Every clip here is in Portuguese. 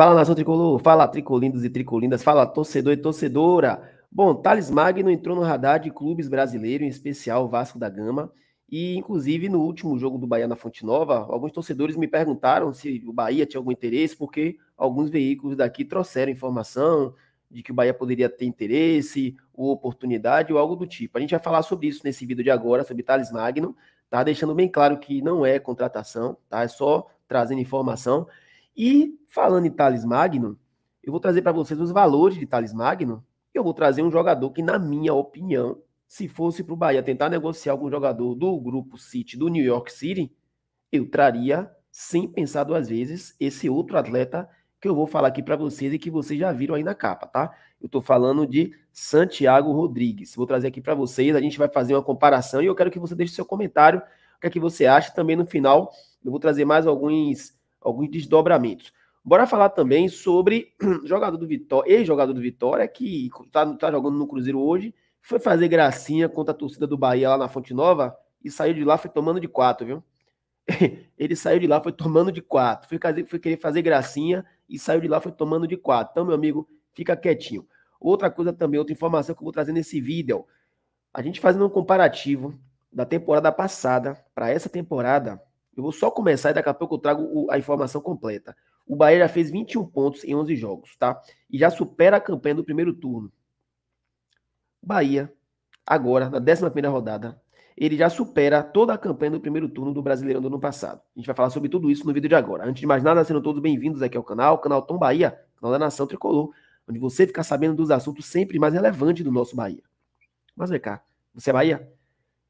Fala nação tricolor, fala tricolindos e tricolindas, fala torcedor e torcedora. Bom, Thales Magno entrou no radar de clubes brasileiros, em especial Vasco da Gama, e inclusive no último jogo do Bahia na Fonte Nova, alguns torcedores me perguntaram se o Bahia tinha algum interesse, porque alguns veículos daqui trouxeram informação de que o Bahia poderia ter interesse ou oportunidade ou algo do tipo. A gente vai falar sobre isso nesse vídeo de agora, sobre Thales Magno, tá? Deixando bem claro que não é contratação, tá? É só trazendo informação. E falando em Thales Magno, eu vou trazer para vocês os valores de Thales Magno. Eu vou trazer um jogador que, na minha opinião, se fosse para o Bahia tentar negociar algum jogador do grupo City, do New York City, eu traria, sem pensar duas vezes, esse outro atleta que eu vou falar aqui para vocês e que vocês já viram aí na capa, tá? Eu estou falando de Santiago Rodrigues. Vou trazer aqui para vocês, a gente vai fazer uma comparação e eu quero que você deixe seu comentário, o que é que você acha. Também no final, eu vou trazer mais alguns alguns desdobramentos. Bora falar também sobre jogador do Vitória, ex-jogador do Vitória, que está tá jogando no Cruzeiro hoje, foi fazer gracinha contra a torcida do Bahia lá na Fonte Nova e saiu de lá, foi tomando de quatro, viu? Ele saiu de lá, foi tomando de quatro. Foi, foi querer fazer gracinha e saiu de lá, foi tomando de quatro. Então, meu amigo, fica quietinho. Outra coisa também, outra informação que eu vou trazer nesse vídeo. A gente fazendo um comparativo da temporada passada para essa temporada, eu vou só começar e daqui a pouco eu trago a informação completa. O Bahia já fez 21 pontos em 11 jogos, tá? E já supera a campanha do primeiro turno. Bahia, agora, na 11 rodada, ele já supera toda a campanha do primeiro turno do Brasileirão do ano passado. A gente vai falar sobre tudo isso no vídeo de agora. Antes de mais nada, sendo todos bem-vindos aqui ao canal, canal Tom Bahia, canal da Nação Tricolor, onde você fica sabendo dos assuntos sempre mais relevantes do nosso Bahia. Mas vem cá, você é Bahia?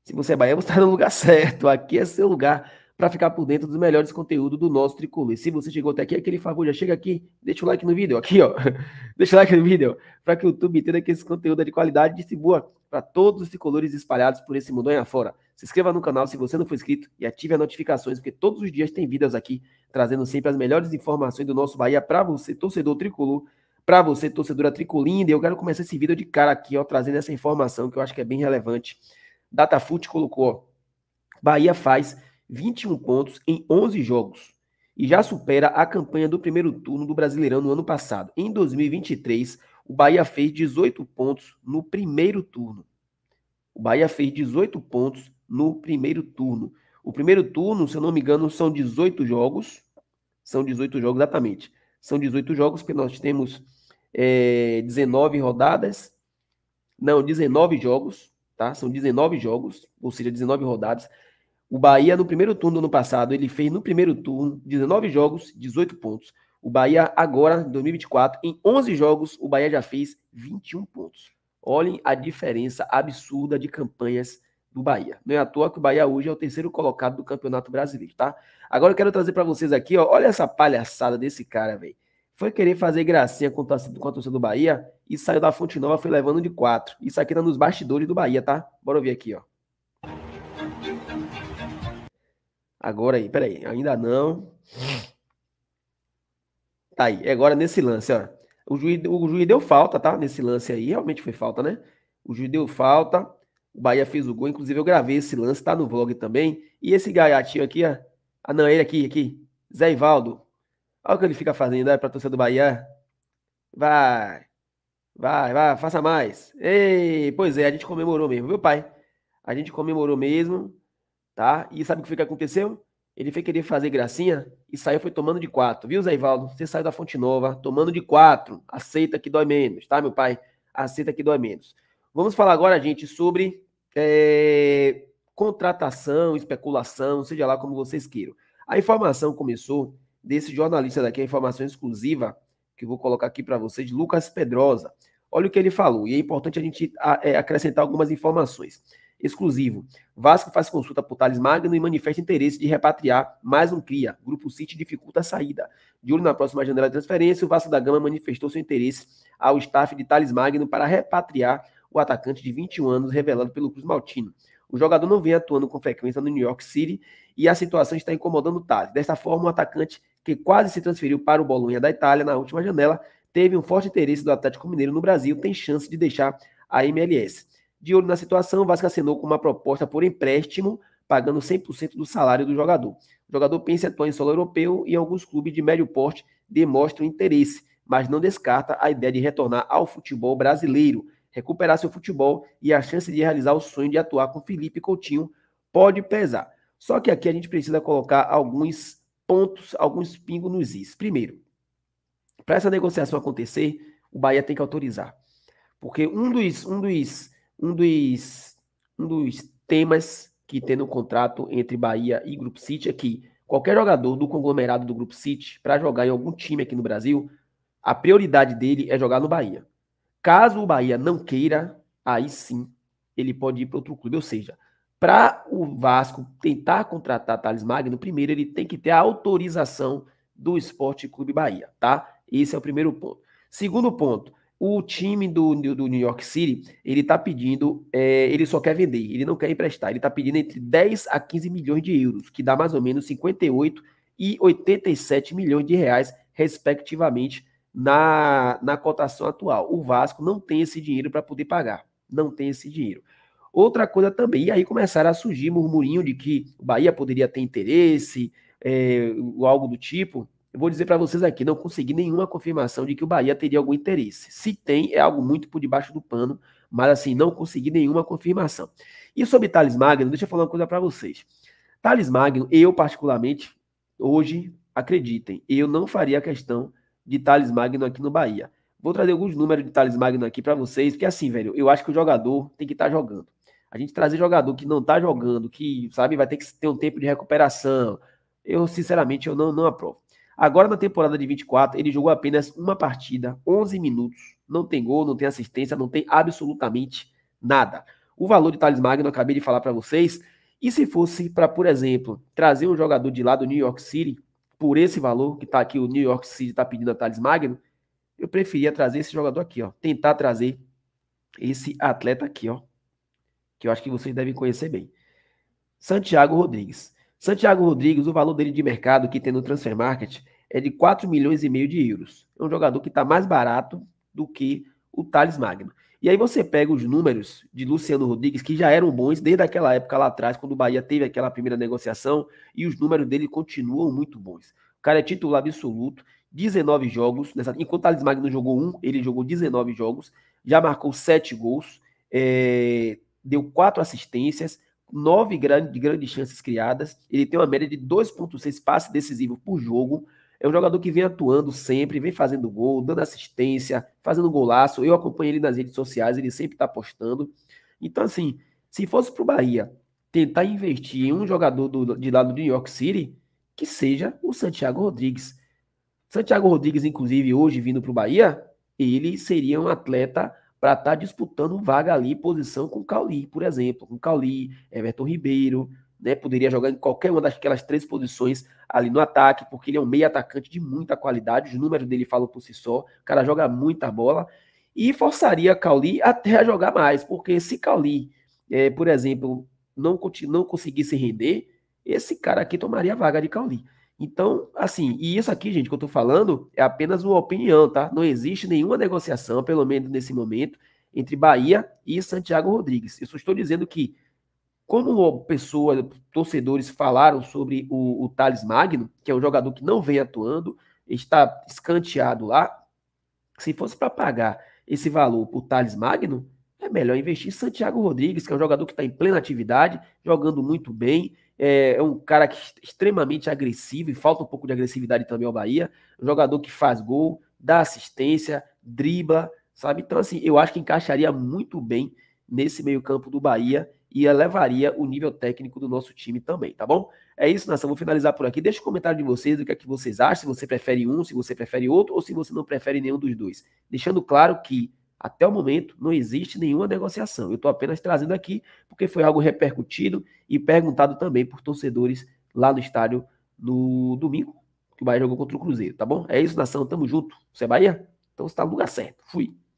Se você é Bahia, você está no lugar certo. Aqui é seu lugar para ficar por dentro dos melhores conteúdos do nosso tricolor. Se você chegou até aqui, aquele favor, já chega aqui, deixa o like no vídeo, aqui ó, deixa o like no vídeo, para que o YouTube entenda que esse conteúdo é de qualidade e distribua para todos os tricolores espalhados por esse mundo aí afora. Se inscreva no canal se você não for inscrito e ative as notificações, porque todos os dias tem vídeos aqui, trazendo sempre as melhores informações do nosso Bahia para você, torcedor tricolor, para você, torcedora tricolinda. Eu quero começar esse vídeo de cara aqui, ó, trazendo essa informação que eu acho que é bem relevante. Datafute colocou, ó, Bahia faz 21 pontos em 11 jogos e já supera a campanha do primeiro turno do Brasileirão no ano passado. Em 2023, o Bahia fez 18 pontos no primeiro turno. O Bahia fez 18 pontos no primeiro turno. O primeiro turno, se eu não me engano, são 18 jogos. São 18 jogos, exatamente. São 18 jogos, porque nós temos é, 19 rodadas. Não, 19 jogos, tá? São 19 jogos, ou seja, 19 rodadas. O Bahia, no primeiro turno do ano passado, ele fez no primeiro turno 19 jogos, 18 pontos. O Bahia, agora, 2024, em 11 jogos, o Bahia já fez 21 pontos. Olhem a diferença absurda de campanhas do Bahia. Não é à toa que o Bahia hoje é o terceiro colocado do Campeonato Brasileiro, tá? Agora eu quero trazer para vocês aqui, ó, olha essa palhaçada desse cara, velho. Foi querer fazer gracinha com a, com a torcida do Bahia e saiu da Fonte Nova, foi levando de quatro. Isso aqui tá nos bastidores do Bahia, tá? Bora ver aqui, ó. Agora aí, peraí, ainda não. Tá aí, é agora nesse lance, ó. O juiz, o juiz deu falta, tá? Nesse lance aí, realmente foi falta, né? O juiz deu falta, o Bahia fez o gol, inclusive eu gravei esse lance, tá no vlog também. E esse gaiatinho aqui, ó. Ah, não, é ele aqui, aqui. Zé Ivaldo. Olha o que ele fica fazendo, é pra torcer do Bahia. Vai. Vai, vai, faça mais. Ei, pois é, a gente comemorou mesmo, viu, pai? A gente comemorou mesmo tá? E sabe o que foi que aconteceu? Ele foi querer fazer gracinha e saiu, foi tomando de quatro. Viu, Zé Ivaldo? Você saiu da Fonte Nova tomando de quatro. Aceita que dói menos, tá, meu pai? Aceita que dói menos. Vamos falar agora, gente, sobre é, contratação, especulação, seja lá como vocês queiram. A informação começou desse jornalista daqui, a informação exclusiva que eu vou colocar aqui para vocês, Lucas Pedrosa. Olha o que ele falou, e é importante a gente é, acrescentar algumas informações exclusivo. Vasco faz consulta por Thales Magno e manifesta interesse de repatriar mais um CRIA. Grupo City dificulta a saída. De olho na próxima janela de transferência, o Vasco da Gama manifestou seu interesse ao staff de Thales Magno para repatriar o atacante de 21 anos revelado pelo Cruz Maltino. O jogador não vem atuando com frequência no New York City e a situação está incomodando o Thales. Desta forma, o atacante, que quase se transferiu para o Bolonha da Itália na última janela, teve um forte interesse do Atlético Mineiro no Brasil, tem chance de deixar a MLS. De olho na situação, o Vasco assinou com uma proposta por empréstimo, pagando 100% do salário do jogador. O jogador pensa em atuar em solo europeu e alguns clubes de médio porte demonstram interesse, mas não descarta a ideia de retornar ao futebol brasileiro, recuperar seu futebol e a chance de realizar o sonho de atuar com Felipe Coutinho pode pesar. Só que aqui a gente precisa colocar alguns pontos, alguns pingos nos is. Primeiro, para essa negociação acontecer, o Bahia tem que autorizar. Porque um dos, um dos um dos, um dos temas que tem no contrato entre Bahia e Grupo City é que qualquer jogador do conglomerado do Grupo City, para jogar em algum time aqui no Brasil, a prioridade dele é jogar no Bahia. Caso o Bahia não queira, aí sim ele pode ir para outro clube. Ou seja, para o Vasco tentar contratar Thales Magno, primeiro ele tem que ter a autorização do Esporte Clube Bahia, tá? Esse é o primeiro ponto. Segundo ponto, o time do, do New York City, ele tá pedindo, é, ele só quer vender, ele não quer emprestar, ele tá pedindo entre 10 a 15 milhões de euros, que dá mais ou menos 58 e 87 milhões de reais, respectivamente, na, na cotação atual. O Vasco não tem esse dinheiro para poder pagar, não tem esse dinheiro. Outra coisa também, e aí começaram a surgir murmurinho de que o Bahia poderia ter interesse, é, algo do tipo, eu vou dizer para vocês aqui, não consegui nenhuma confirmação de que o Bahia teria algum interesse. Se tem, é algo muito por debaixo do pano, mas assim, não consegui nenhuma confirmação. E sobre Thales Magno, deixa eu falar uma coisa para vocês. Thales Magno, eu particularmente, hoje, acreditem, eu não faria questão de Thales Magno aqui no Bahia. Vou trazer alguns números de Thales Magno aqui para vocês, porque assim, velho, eu acho que o jogador tem que estar tá jogando. A gente trazer jogador que não tá jogando, que, sabe, vai ter que ter um tempo de recuperação. Eu, sinceramente, eu não, não aprovo. Agora, na temporada de 24, ele jogou apenas uma partida, 11 minutos. Não tem gol, não tem assistência, não tem absolutamente nada. O valor de Thales Magno, eu acabei de falar para vocês. E se fosse para, por exemplo, trazer um jogador de lá do New York City, por esse valor que tá aqui, o New York City está pedindo a Thales Magno, eu preferia trazer esse jogador aqui, ó. Tentar trazer esse atleta aqui, ó. Que eu acho que vocês devem conhecer bem. Santiago Rodrigues. Santiago Rodrigues, o valor dele de mercado que tem no Transfer Market é de 4 milhões e meio de euros. É um jogador que está mais barato do que o Thales Magno. E aí você pega os números de Luciano Rodrigues, que já eram bons desde aquela época lá atrás, quando o Bahia teve aquela primeira negociação, e os números dele continuam muito bons. O cara é titular absoluto, 19 jogos. Nessa... Enquanto o Thales Magno jogou um, ele jogou 19 jogos, já marcou 7 gols, é... deu 4 assistências, 9 grandes, grandes chances criadas. Ele tem uma média de 2,6 passes decisivos por jogo. É um jogador que vem atuando sempre, vem fazendo gol, dando assistência, fazendo golaço. Eu acompanho ele nas redes sociais, ele sempre está postando. Então, assim, se fosse para o Bahia tentar investir em um jogador do, de lado do New York City, que seja o Santiago Rodrigues. Santiago Rodrigues, inclusive, hoje vindo para o Bahia, ele seria um atleta para estar tá disputando vaga ali, posição com o Cauli, por exemplo. Com o Cauli, Everton Ribeiro, né? Poderia jogar em qualquer uma daquelas três posições ali no ataque, porque ele é um meio atacante de muita qualidade, os números dele falam por si só, o cara joga muita bola e forçaria Cauli até a jogar mais, porque se Cauli, é, por exemplo, não, não conseguisse render, esse cara aqui tomaria a vaga de Cauli. Então, assim, e isso aqui, gente, que eu tô falando é apenas uma opinião, tá? Não existe nenhuma negociação, pelo menos nesse momento, entre Bahia e Santiago Rodrigues. Eu só estou dizendo que quando pessoas, torcedores falaram sobre o, o Thales Magno, que é um jogador que não vem atuando, está escanteado lá, se fosse para pagar esse valor por Thales Magno, é melhor investir em Santiago Rodrigues, que é um jogador que está em plena atividade, jogando muito bem, é, é um cara que, extremamente agressivo e falta um pouco de agressividade também ao Bahia. Um jogador que faz gol, dá assistência, dribla, sabe? Então, assim, eu acho que encaixaria muito bem nesse meio-campo do Bahia e elevaria o nível técnico do nosso time também, tá bom? É isso, nação. Vou finalizar por aqui. Deixa o um comentário de vocês do que é que vocês acham, se você prefere um, se você prefere outro, ou se você não prefere nenhum dos dois. Deixando claro que, até o momento, não existe nenhuma negociação. Eu estou apenas trazendo aqui porque foi algo repercutido e perguntado também por torcedores lá no estádio no domingo, que o Bahia jogou contra o Cruzeiro, tá bom? É isso, nação. Tamo junto. Você é Bahia? Então você está no lugar certo. Fui.